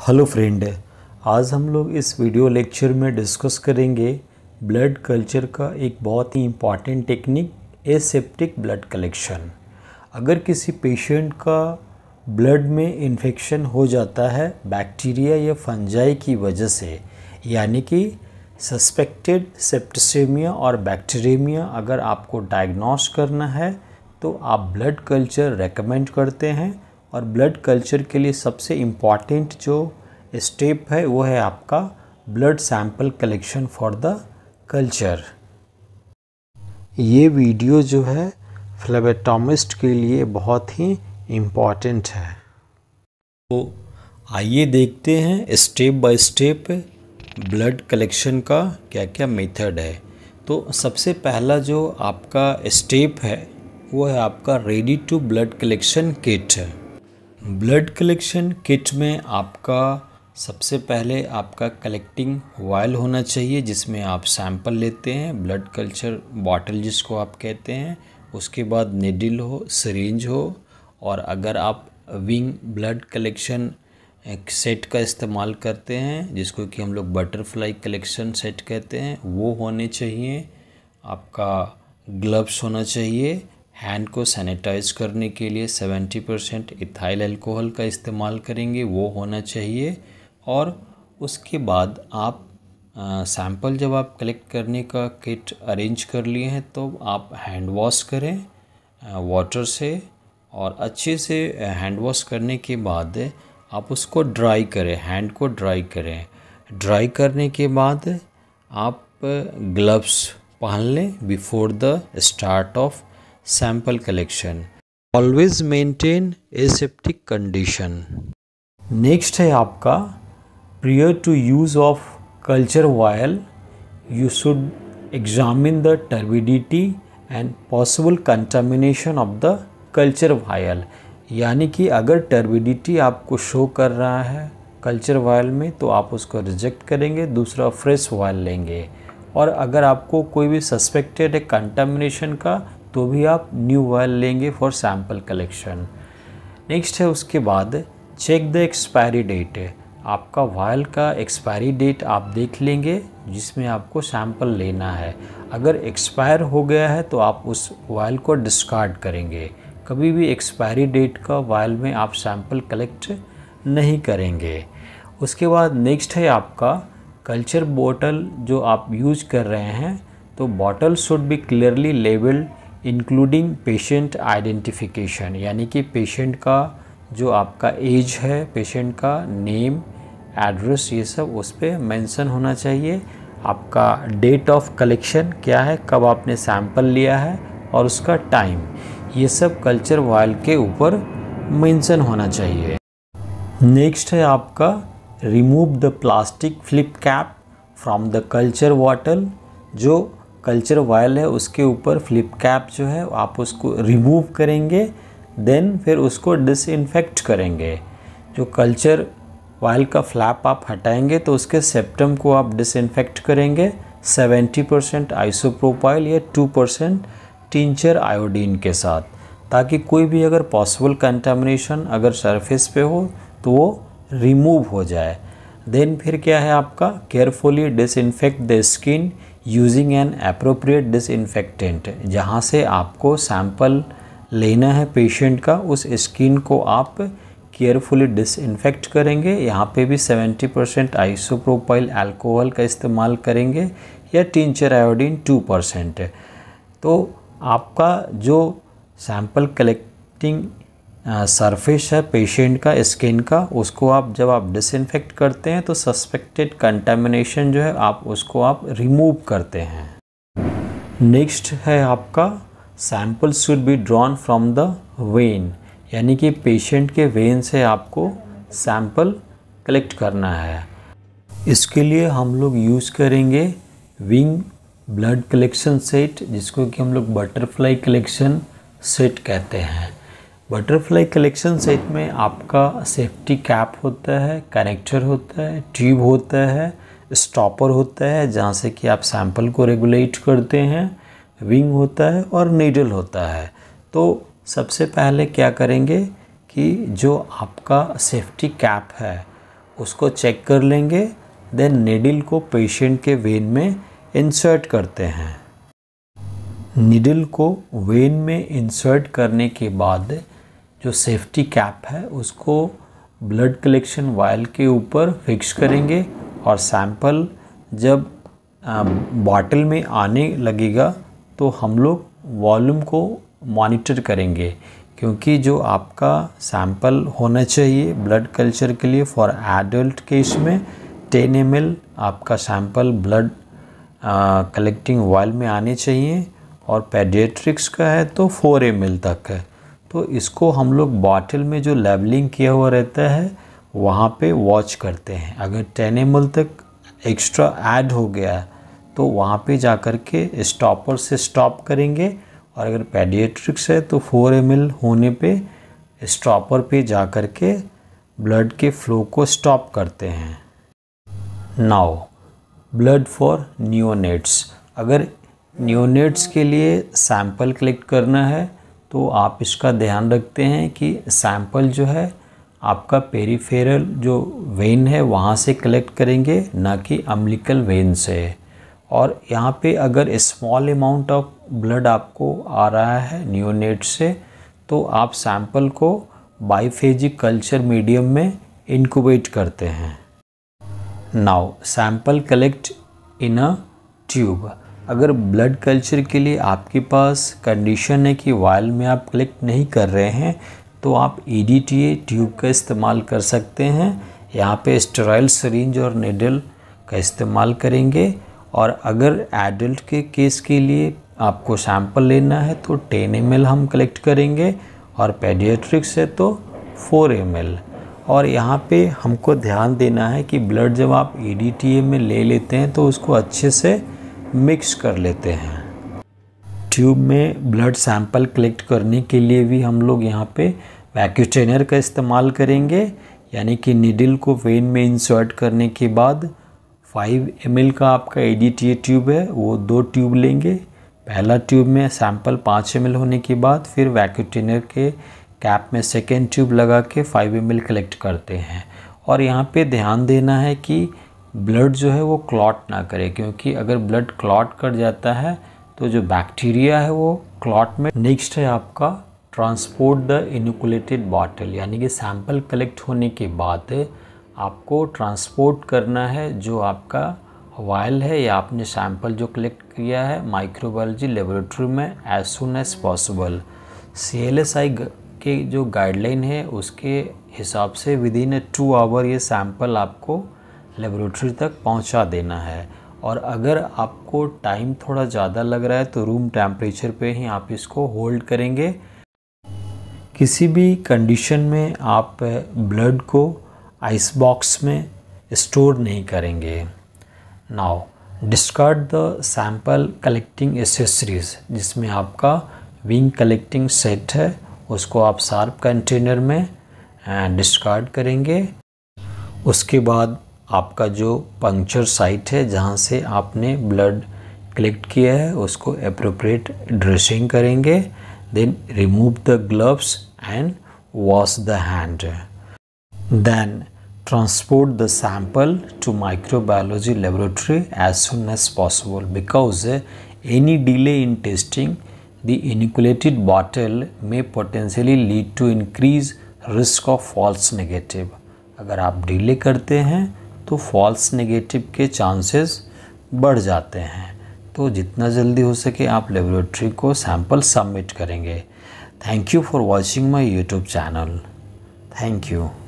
Hello friend आज हम लोग इस वीडियो लेक्चर में डिस्कस करेंगे ब्लड कल्चर का एक बहुत ही important technique aseptic blood collection अगर किसी पेशेंट का ब्लड में इन्फेक्शन हो जाता है बैक्टीरिया या फंजाई की वजह से यानी कि सस्पेक्टेड सेप्टिसेमिया और बैक्टीरेमिया अगर आपको डायग्नोस करना है तो आप ब्लड कल्चर रेकमेंड करते हैं और ब्लड कल्चर के लिए सबसे इम्पॉर्टेंट जो स्टेप है वो है आपका blood sample collection for the culture ये वीडियो जो है फ्लेबेटोमिस्ट के लिए बहुत ही इम्पॉर्टेंट है तो आइए देखते हैं step by step blood collection का क्या क्या मेथड है तो सबसे पहला जो आपका स्टेप है वो है आपका ready to blood collection kit है ब्लड कलेक्शन किट में आपका सबसे पहले आपका कलेक्टिंग वायल होना चाहिए जिसमें आप सैंपल लेते हैं ब्लड कल्चर बॉटल जिसको आप कहते हैं उसके बाद निडिल हो सरेंज हो और अगर आप विंग ब्लड कलेक्शन एक सेट का इस्तेमाल करते हैं जिसको कि हम लोग बटरफ्लाई कलेक्शन सेट कहते हैं वो होने चाहिए आपका ग्लव्स होना चाहिए हैंड को सैनिटाइज करने के लिए 70 परसेंट इथाइल अल्कोहल का इस्तेमाल करेंगे वो होना चाहिए और उसके बाद आप सैंपल जब आप कलेक्ट करने का किट अरेंज कर लिए हैं तो आप हैंड वॉश करें वाटर से और अच्छे से हैंड वॉश करने के बाद आप उसको ड्राई करें हैंड को ड्राई करें ड्राई करने के बाद आप ग्लव्स पहन लें before the start of sample collection. Always maintain aseptic condition. Next है आपका prior to use of culture vial, you should examine the turbidity and possible contamination of the culture vial. यानी कि अगर टर्बिडिटी आपको show कर रहा है culture vial में तो आप उसको रिजेक्ट करेंगे दूसरा फ्रेश वायल लेंगे और अगर आपको कोई भी सस्पेक्टेड है कंटामिनेशन का तो भी आप न्यू वायल लेंगे फॉर सैम्पल कलेक्शन नेक्स्ट है उसके बाद चेक द एक्सपायरी डेट आपका वायल का एक्सपायरी डेट आप देख लेंगे जिसमें आपको सैम्पल लेना है अगर एक्सपायर हो गया है तो आप उस वायल को डिस्कार्ड करेंगे कभी भी एक्सपायरी डेट का वायल में आप सैम्पल कलेक्ट नहीं करेंगे उसके बाद नेक्स्ट है आपका कल्चर बोटल जो आप यूज कर रहे हैं तो bottle should be clearly labelled including patient identification यानी कि पेशेंट का जो आपका एज है पेशेंट का नेम एड्रेस ये सब उस पर मैंसन होना चाहिए आपका डेट ऑफ कलेक्शन क्या है कब आपने सैम्पल लिया है और उसका टाइम ये सब कल्चर वॉयल के ऊपर मेंशन होना चाहिए नेक्स्ट है आपका remove the plastic flip cap from the culture bottle जो कल्चर वायल है उसके ऊपर फ्लिप कैप जो है आप उसको रिमूव करेंगे देन फिर उसको डिसइनफेक्ट करेंगे जो कल्चर वायल का फ्लैप आप हटाएंगे तो उसके सेप्टम को आप डिसइनफेक्ट करेंगे 70 परसेंट आइसोप्रोपाइल या 2 परसेंट टिंचर आयोडीन के साथ ताकि कोई भी अगर पॉसिबल कंटामिनेशन अगर सरफेस पे हो तो वो रिमूव हो जाए देन फिर क्या है आपका carefully disinfect the skin using an appropriate disinfectant जहाँ से आपको सैम्पल लेना है पेशेंट का उस स्किन को आप केयरफुली डिसइनफेक्ट करेंगे यहाँ पे भी 70 परसेंट आइसोप्रोपाइल एल्कोहल का इस्तेमाल करेंगे या टींचर आयोडीन 2 परसेंट तो आपका जो सैंपल कलेक्टिंग सरफेस है पेशेंट का स्किन का उसको आप जब आप डिसइनफेक्ट करते हैं तो सस्पेक्टेड कंटेमिनेशन जो है आप उसको आप रिमूव करते हैं नेक्स्ट है आपका sample should be drawn from the vein यानी कि पेशेंट के वेन से आपको सैम्पल कलेक्ट करना है इसके लिए हम लोग यूज़ करेंगे विंग ब्लड कलेक्शन सेट जिसको कि हम लोग बटरफ्लाई कलेक्शन सेट कहते हैं बटरफ्लाई कलेक्शन सेट में आपका सेफ्टी कैप होता है कनेक्टर होता है ट्यूब होता है स्टॉपर होता है जहाँ से कि आप सैंपल को रेगुलेट करते हैं विंग होता है और नीडल होता है तो सबसे पहले क्या करेंगे कि जो आपका सेफ्टी कैप है उसको चेक कर लेंगे देन नीडल को पेशेंट के वेन में इंसर्ट करते हैं निडल को वेन में इंसर्ट करने के बाद जो सेफ्टी कैप है उसको ब्लड कलेक्शन वायल के ऊपर फिक्स करेंगे और सैंपल जब बॉटल में आने लगेगा तो हम लोग वॉल्यूम को मॉनिटर करेंगे क्योंकि जो आपका सैंपल होना चाहिए ब्लड कल्चर के लिए फॉर एडल्ट केस में टेन एम आपका सैंपल ब्लड कलेक्टिंग वॉल में आने चाहिए और पेडिएट्रिक्स का है तो फोर एम तक है तो इसको हम लोग बॉटल में जो लेवलिंग किया हुआ रहता है वहाँ पे वॉच करते हैं अगर टेन एम तक एक्स्ट्रा ऐड हो गया तो वहाँ पे जा कर के स्टॉपर से स्टॉप करेंगे और अगर पेडिएट्रिक्स है तो फोर एम होने पे स्टॉपर पे जा कर के ब्लड के फ्लो को स्टॉप करते हैं नाउ ब्लड फॉर न्योनेट्स अगर न्योनेट्स के लिए सैंपल कलेक्ट करना है तो आप इसका ध्यान रखते हैं कि सैंपल जो है आपका पेरीफेरल जो वेन है वहाँ से कलेक्ट करेंगे ना कि अम्लिकल वेन से और यहाँ पे अगर स्मॉल अमाउंट ऑफ ब्लड आपको आ रहा है न्यूनेट से तो आप सैंपल को बाइफेजिक कल्चर मीडियम में इनक्यूबेट करते हैं now sample collect in a tube अगर ब्लड कल्चर के लिए आपके पास कंडीशन है कि वायल में आप कलेक्ट नहीं कर रहे हैं तो आप ई e ट्यूब का इस्तेमाल कर सकते हैं यहाँ पे स्टेराइल सरिंज और नेडल का इस्तेमाल करेंगे और अगर एडल्ट के केस के लिए आपको सैंपल लेना है तो 10 एम हम कलेक्ट करेंगे और पेडियट्रिक्स है तो 4 एम और यहाँ पे हमको ध्यान देना है कि ब्लड जब आप ई e में ले लेते हैं तो उसको अच्छे से मिक्स कर लेते हैं ट्यूब में ब्लड सैंपल कलेक्ट करने के लिए भी हम लोग यहाँ पे वैक्यूटेनर का इस्तेमाल करेंगे यानी कि निडिल को वेन में इंसर्ट करने के बाद 5 एम का आपका ए ट्यूब है वो दो ट्यूब लेंगे पहला ट्यूब में सैंपल 5 एम होने के बाद फिर वैक्यूटेनर के कैप में सेकेंड ट्यूब लगा के 5 एम कलेक्ट करते हैं और यहाँ पे ध्यान देना है कि ब्लड जो है वो क्लॉट ना करे क्योंकि अगर ब्लड क्लॉट कर जाता है तो जो बैक्टीरिया है वो क्लॉट में नेक्स्ट है आपका ट्रांसपोर्ट द इनकुलेटेड बॉटल यानी कि सैंपल कलेक्ट होने के बाद आपको ट्रांसपोर्ट करना है जो आपका वायल है या आपने सैंपल जो कलेक्ट किया है माइक्रोबायोलॉजी लेबोरेटरी में as soon as possible C L S I के जो गाइडलाइन है उसके हिसाब से within a two hour ये सैंपल आपको लेबोरेटरी तक पहुंचा देना है और अगर आपको टाइम थोड़ा ज़्यादा लग रहा है तो रूम टेम्परेचर पे ही आप इसको होल्ड करेंगे किसी भी कंडीशन में आप ब्लड को आइस बॉक्स में स्टोर नहीं करेंगे now discard the sample collecting accessories जिसमें आपका विंग कलेक्टिंग सेट है उसको आप शार्प कंटेनर में डिस्कार्ड करेंगे उसके बाद आपका जो पंक्चर साइट है जहाँ से आपने ब्लड कलेक्ट किया है उसको अप्रोप्रिएट ड्रेसिंग करेंगे then remove the gloves and wash the hand then transport the sample to microbiology laboratory as soon as possible because any delay in testing the inoculated bottle में potentially lead to increase risk of false negative अगर आप delay करते हैं तो false negative के chances बढ़ जाते हैं तो जितना जल्दी हो सके आप लेबोरेटरी को सैंपल सबमिट करेंगे thank you for watching my YouTube channel thank you